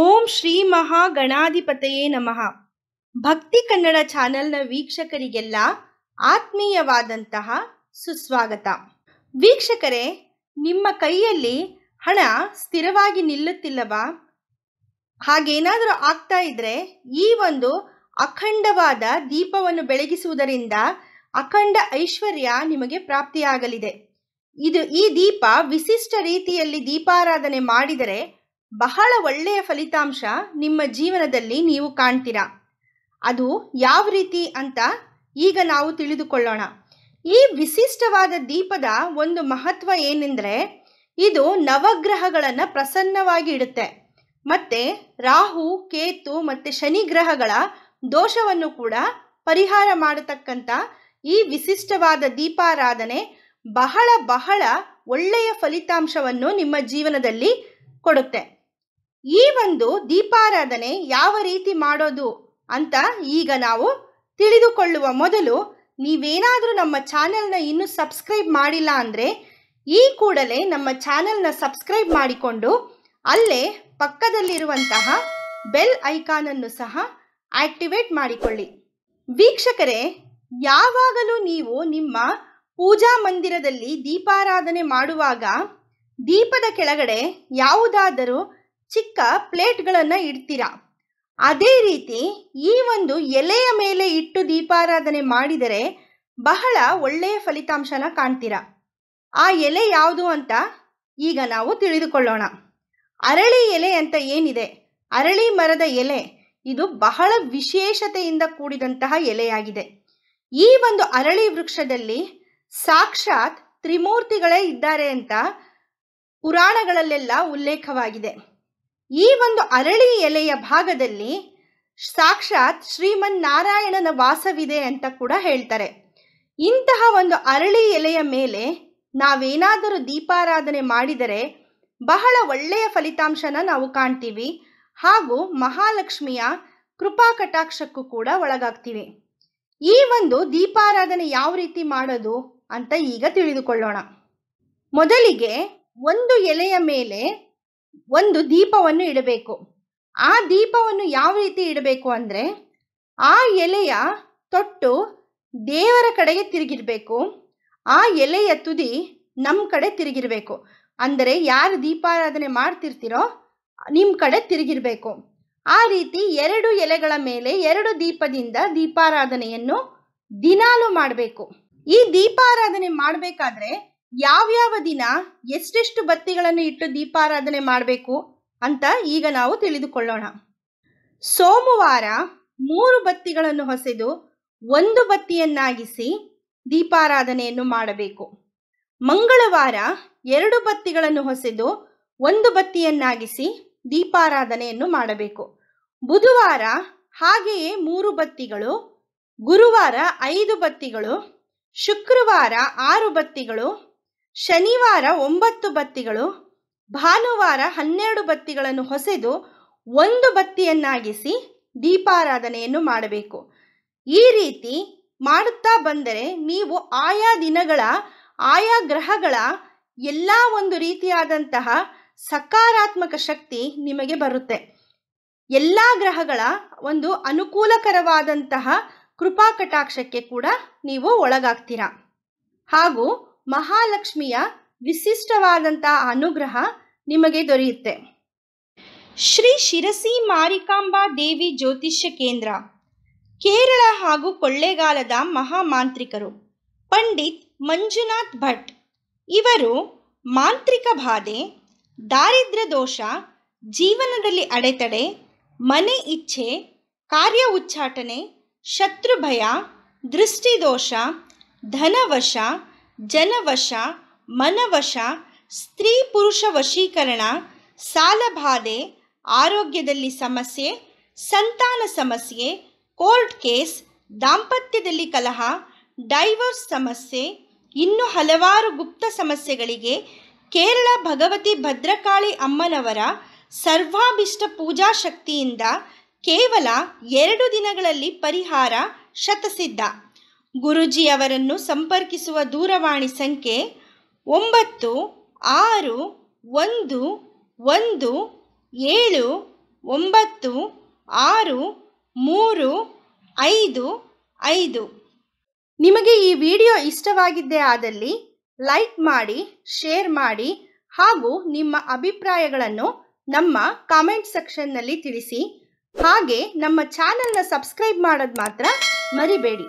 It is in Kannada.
ಓಂ ಶ್ರೀ ಮಹಾ ಗಣಾಧಿಪತೆಯೇ ನಮಃ ಭಕ್ತಿ ಕನ್ನಡ ಚಾನೆಲ್ನ ವೀಕ್ಷಕರಿಗೆಲ್ಲ ಆತ್ಮೀಯವಾದಂತಹ ಸುಸ್ವಾಗತ ವೀಕ್ಷಕರೇ ನಿಮ್ಮ ಕೈಯಲ್ಲಿ ಹಣ ಸ್ಥಿರವಾಗಿ ನಿಲ್ಲುತ್ತಿಲ್ಲವಾ ಹಾಗೇನಾದರೂ ಆಗ್ತಾ ಇದ್ರೆ ಈ ಒಂದು ಅಖಂಡವಾದ ದೀಪವನ್ನು ಬೆಳಗಿಸುವುದರಿಂದ ಅಖಂಡ ಐಶ್ವರ್ಯ ನಿಮಗೆ ಪ್ರಾಪ್ತಿಯಾಗಲಿದೆ ಇದು ಈ ದೀಪ ವಿಶಿಷ್ಟ ರೀತಿಯಲ್ಲಿ ದೀಪಾರಾಧನೆ ಮಾಡಿದರೆ ಬಹಳ ಒಳ್ಳೆಯ ಫಲಿತಾಂಶ ನಿಮ್ಮ ಜೀವನದಲ್ಲಿ ನೀವು ಕಾಣ್ತೀರಾ ಅದು ಯಾವ ರೀತಿ ಅಂತ ಈಗ ನಾವು ತಿಳಿದುಕೊಳ್ಳೋಣ ಈ ವಿಶಿಷ್ಟವಾದ ದೀಪದ ಒಂದು ಮಹತ್ವ ಏನೆಂದರೆ ಇದು ನವಗ್ರಹಗಳನ್ನು ಪ್ರಸನ್ನವಾಗಿ ಇಡುತ್ತೆ ಮತ್ತು ರಾಹು ಕೇತು ಮತ್ತು ಶನಿ ಗ್ರಹಗಳ ದೋಷವನ್ನು ಕೂಡ ಪರಿಹಾರ ಮಾಡತಕ್ಕಂಥ ಈ ವಿಶಿಷ್ಟವಾದ ದೀಪಾರಾಧನೆ ಬಹಳ ಬಹಳ ಒಳ್ಳೆಯ ಫಲಿತಾಂಶವನ್ನು ನಿಮ್ಮ ಜೀವನದಲ್ಲಿ ಕೊಡುತ್ತೆ ಈ ಒಂದು ದೀಪಾರಾಧನೆ ಯಾವ ರೀತಿ ಮಾಡೋದು ಅಂತ ಈಗ ನಾವು ತಿಳಿದುಕೊಳ್ಳುವ ಮೊದಲು ನೀವೇನಾದರೂ ನಮ್ಮ ಚಾನೆಲ್ನ ಇನ್ನೂ ಸಬ್ಸ್ಕ್ರೈಬ್ ಮಾಡಿಲ್ಲ ಅಂದರೆ ಈ ಕೂಡಲೇ ನಮ್ಮ ಚಾನೆಲ್ನ ಸಬ್ಸ್ಕ್ರೈಬ್ ಮಾಡಿಕೊಂಡು ಅಲ್ಲೇ ಪಕ್ಕದಲ್ಲಿರುವಂತಹ ಬೆಲ್ ಐಕಾನನ್ನು ಸಹ ಆಕ್ಟಿವೇಟ್ ಮಾಡಿಕೊಳ್ಳಿ ವೀಕ್ಷಕರೇ ಯಾವಾಗಲೂ ನೀವು ನಿಮ್ಮ ಪೂಜಾ ಮಂದಿರದಲ್ಲಿ ದೀಪಾರಾಧನೆ ಮಾಡುವಾಗ ದೀಪದ ಕೆಳಗಡೆ ಯಾವುದಾದರೂ ಚಿಕ್ಕ ಪ್ಲೇಟ್ಗಳನ್ನು ಇಡ್ತೀರಾ ಅದೇ ರೀತಿ ಈ ಒಂದು ಎಲೆಯ ಮೇಲೆ ಇಟ್ಟು ದೀಪಾರಾಧನೆ ಮಾಡಿದರೆ ಬಹಳ ಒಳ್ಳೆಯ ಫಲಿತಾಂಶನ ಕಾಣ್ತೀರಾ ಆ ಎಲೆ ಯಾವುದು ಅಂತ ಈಗ ನಾವು ತಿಳಿದುಕೊಳ್ಳೋಣ ಅರಳಿ ಎಲೆ ಅಂತ ಏನಿದೆ ಅರಳಿ ಮರದ ಎಲೆ ಇದು ಬಹಳ ವಿಶೇಷತೆಯಿಂದ ಕೂಡಿದಂತಹ ಎಲೆಯಾಗಿದೆ ಈ ಒಂದು ಅರಳಿ ವೃಕ್ಷದಲ್ಲಿ ಸಾಕ್ಷಾತ್ ತ್ರಿಮೂರ್ತಿಗಳೇ ಇದ್ದಾರೆ ಅಂತ ಪುರಾಣಗಳಲ್ಲೆಲ್ಲ ಉಲ್ಲೇಖವಾಗಿದೆ ಈ ಒಂದು ಅರಳಿ ಎಲೆಯ ಭಾಗದಲ್ಲಿ ಸಾಕ್ಷಾತ್ ಶ್ರೀಮನ್ ನಾರಾಯಣನ ವಾಸವಿದೆ ಅಂತ ಕೂಡ ಹೇಳ್ತಾರೆ ಇಂತಹ ಒಂದು ಅರಳಿ ಎಲೆಯ ಮೇಲೆ ನಾವೇನಾದರೂ ದೀಪಾರಾಧನೆ ಮಾಡಿದರೆ ಬಹಳ ಒಳ್ಳೆಯ ಫಲಿತಾಂಶನ ನಾವು ಕಾಣ್ತೀವಿ ಹಾಗೂ ಮಹಾಲಕ್ಷ್ಮಿಯ ಕೃಪಾ ಕಟಾಕ್ಷಕ್ಕೂ ಕೂಡ ಒಳಗಾಗ್ತೀವಿ ಈ ಒಂದು ದೀಪಾರಾಧನೆ ಯಾವ ರೀತಿ ಮಾಡೋದು ಅಂತ ಈಗ ತಿಳಿದುಕೊಳ್ಳೋಣ ಮೊದಲಿಗೆ ಒಂದು ಎಲೆಯ ಮೇಲೆ ಒಂದು ದೀಪವನ್ನು ಇಡಬೇಕು ಆ ದೀಪವನ್ನು ಯಾವ ರೀತಿ ಇಡಬೇಕು ಅಂದರೆ ಆ ಎಲೆಯ ತೊಟ್ಟು ದೇವರ ಕಡೆಗೆ ತಿರುಗಿರಬೇಕು ಆ ಎಲೆಯ ತುದಿ ನಮ್ಮ ಕಡೆ ತಿರುಗಿರಬೇಕು ಅಂದರೆ ಯಾರು ದೀಪಾರಾಧನೆ ಮಾಡ್ತಿರ್ತೀರೋ ನಿಮ್ಮ ಕಡೆ ತಿರುಗಿರಬೇಕು ಆ ರೀತಿ ಎರಡು ಎಲೆಗಳ ಮೇಲೆ ಎರಡು ದೀಪದಿಂದ ದೀಪಾರಾಧನೆಯನ್ನು ದಿನಾಲೂ ಮಾಡಬೇಕು ಈ ದೀಪಾರಾಧನೆ ಮಾಡಬೇಕಾದ್ರೆ ಯಾವ್ಯಾವ ದಿನ ಎಷ್ಟೆಷ್ಟು ಬತ್ತಿಗಳನ್ನು ಇಟ್ಟು ದೀಪಾರಾಧನೆ ಮಾಡಬೇಕು ಅಂತ ಈಗ ನಾವು ತಿಳಿದುಕೊಳ್ಳೋಣ ಸೋಮವಾರ ಮೂರು ಬತ್ತಿಗಳನ್ನು ಹೊಸೆದು ಒಂದು ಬತ್ತಿಯನ್ನಾಗಿಸಿ ದೀಪಾರಾಧನೆಯನ್ನು ಮಾಡಬೇಕು ಮಂಗಳವಾರ ಎರಡು ಬತ್ತಿಗಳನ್ನು ಹೊಸೆದು ಒಂದು ಬತ್ತಿಯನ್ನಾಗಿಸಿ ದೀಪಾರಾಧನೆಯನ್ನು ಮಾಡಬೇಕು ಬುಧವಾರ ಹಾಗೆಯೇ ಮೂರು ಬತ್ತಿಗಳು ಗುರುವಾರ ಐದು ಬತ್ತಿಗಳು ಶುಕ್ರವಾರ ಆರು ಬತ್ತಿಗಳು ಶನಿವಾರ ಒಂಬತ್ತು ಬತ್ತಿಗಳು ಭಾನುವಾರ ಹನ್ನೆರಡು ಬತ್ತಿಗಳನ್ನು ಹೊಸೆದು ಒಂದು ಬತ್ತಿಯನ್ನಾಗಿಸಿ ದೀಪಾರಾಧನೆಯನ್ನು ಮಾಡಬೇಕು ಈ ರೀತಿ ಮಾಡುತ್ತಾ ಬಂದರೆ ನೀವು ಆಯಾ ದಿನಗಳ ಆಯಾ ಗ್ರಹಗಳ ಎಲ್ಲ ಒಂದು ರೀತಿಯಾದಂತಹ ಸಕಾರಾತ್ಮಕ ಶಕ್ತಿ ನಿಮಗೆ ಬರುತ್ತೆ ಎಲ್ಲ ಗ್ರಹಗಳ ಒಂದು ಅನುಕೂಲಕರವಾದಂತಹ ಕೃಪಾ ಕಟಾಕ್ಷಕ್ಕೆ ಕೂಡ ನೀವು ಒಳಗಾಗ್ತೀರಾ ಹಾಗೂ ಮಹಾಲಕ್ಷ್ಮಿಯ ವಿಶಿಷ್ಟವಾದಂತಹ ಅನುಗ್ರಹ ನಿಮಗೆ ದೊರೆಯುತ್ತೆ ಶ್ರೀ ಶಿರಸಿ ಮಾರಿಕಾಂಬಾ ದೇವಿ ಜ್ಯೋತಿಷ್ಯ ಕೇಂದ್ರ ಕೇರಳ ಹಾಗೂ ಕೊಳ್ಳೇಗಾಲದ ಮಹಾಮಾಂತ್ರಿಕರು ಪಂಡಿತ್ ಮಂಜುನಾಥ್ ಭಟ್ ಇವರು ಮಾಂತ್ರಿಕ ಬಾಧೆ ದಾರಿದ್ರ್ಯ ದೋಷ ಜೀವನದಲ್ಲಿ ಅಡೆತಡೆ ಮನೆ ಇಚ್ಛೆ ಕಾರ್ಯ ಉಚ್ಚಾಟನೆ ಶತ್ರು ಭಯ ದೃಷ್ಟಿದೋಷ ಧನವಶ ಜನವಶ ಮನವಶ ಸ್ತ್ರೀ ಪುರುಷ ವಶೀಕರಣ ಸಾಲಬಾಧೆ ಆರೋಗ್ಯದಲ್ಲಿ ಸಮಸ್ಯೆ ಸಂತಾನ ಸಮಸ್ಯೆ ಕೋರ್ಟ್ ಕೇಸ್ ದಾಂಪತ್ಯದಲ್ಲಿ ಕಲಹ ಡೈವರ್ಸ್ ಸಮಸ್ಯೆ ಇನ್ನು ಹಲವಾರು ಗುಪ್ತ ಸಮಸ್ಯೆಗಳಿಗೆ ಕೇರಳ ಭಗವತಿ ಭದ್ರಕಾಳಿ ಅಮ್ಮನವರ ಸರ್ವಾಭಿಷ್ಟ ಪೂಜಾ ಶಕ್ತಿಯಿಂದ ಕೇವಲ ಎರಡು ದಿನಗಳಲ್ಲಿ ಪರಿಹಾರ ಶತಸಿದ್ಧ ಗುರುಜಿ ಅವರನ್ನು ಸಂಪರ್ಕಿಸುವ ದೂರವಾಣಿ ಸಂಖ್ಯೆ ಒಂಬತ್ತು ಆರು ಒಂದು ಒಂದು ಏಳು ಒಂಬತ್ತು ಆರು ಮೂರು ಐದು ಐದು ನಿಮಗೆ ಈ ವಿಡಿಯೋ ಇಷ್ಟವಾಗಿದ್ದೇ ಆದಲ್ಲಿ ಲೈಕ್ ಮಾಡಿ ಶೇರ್ ಮಾಡಿ ಹಾಗೂ ನಿಮ್ಮ ಅಭಿಪ್ರಾಯಗಳನ್ನು ನಮ್ಮ ಕಾಮೆಂಟ್ ಸೆಕ್ಷನ್ನಲ್ಲಿ ತಿಳಿಸಿ ಹಾಗೆ ನಮ್ಮ ಚಾನಲ್ನ ಸಬ್ಸ್ಕ್ರೈಬ್ ಮಾಡೋದು ಮಾತ್ರ ಮರಿಬೇಡಿ